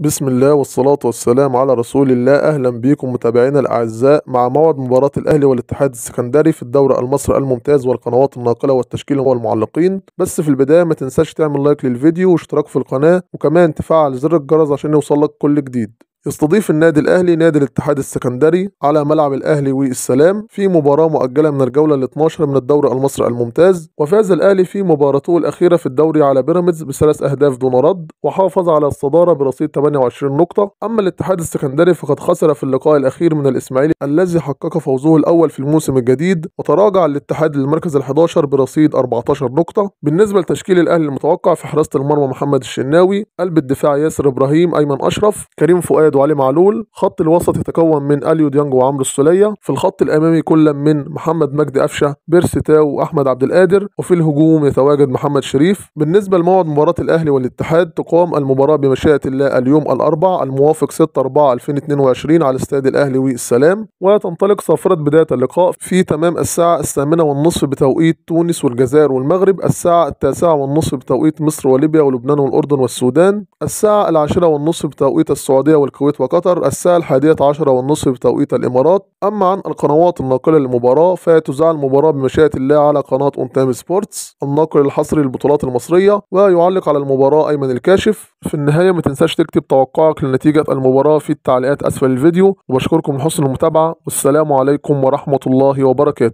بسم الله والصلاة والسلام على رسول الله أهلا بكم متابعينا الأعزاء مع موعد مباراة الأهلي والاتحاد السكندري في الدوري المصري الممتاز والقنوات الناقلة والتشكيل والمعلقين بس في البداية ما تنساش تعمل لايك للفيديو واشتراك في القناة وكمان تفعل زر الجرس عشان يوصلك كل جديد يستضيف النادي الأهلي نادي الاتحاد السكندري على ملعب الأهلي والسلام في مباراة مؤجلة من الجولة ال 12 من الدوري المصري الممتاز وفاز الأهلي في مباراته الأخيرة في الدوري على بيراميدز بثلاث أهداف دون رد وحافظ على الصدارة برصيد 28 نقطة أما الاتحاد السكندري فقد خسر في اللقاء الأخير من الإسماعيلي الذي حقق فوزه الأول في الموسم الجديد وتراجع الاتحاد للمركز ال 11 برصيد 14 نقطة بالنسبة لتشكيل الأهلي المتوقع في حراسة المرمى محمد الشناوي قلب الدفاع ياسر إبراهيم أيمن أشرف كريم فؤاد زياد وعلي معلول خط الوسط يتكون من اليو ديانج وعمرو السوليه في الخط الامامي كل من محمد مجدي قفشه بيرسي تاو واحمد عبد القادر وفي الهجوم يتواجد محمد شريف بالنسبه لموعد مباراه الاهلي والاتحاد تقام المباراه بمشيئه الله اليوم الاربع الموافق 6 4 2022 على استاد الاهلي والسلام وتنطلق صافره بدايه اللقاء في تمام الساعه الثامنه والنصف بتوقيت تونس والجزائر والمغرب الساعه التاسعه والنصف بتوقيت مصر وليبيا ولبنان والاردن والسودان الساعه العاشره والنصف بتوقيت السعوديه والقطر الكويت وقطر الساعة الحادية عشرة والنصف بتوقيت الإمارات أما عن القنوات الناقلة للمباراة فتذاع المباراة بمشيئة الله على قناة أون تايم سبورتس الناقل الحصري للبطولات المصرية ويعلق على المباراة أيمن الكاشف في النهاية ما تنساش تكتب توقعك لنتيجة المباراة في التعليقات أسفل الفيديو وبشكركم لحسن المتابعة والسلام عليكم ورحمة الله وبركاته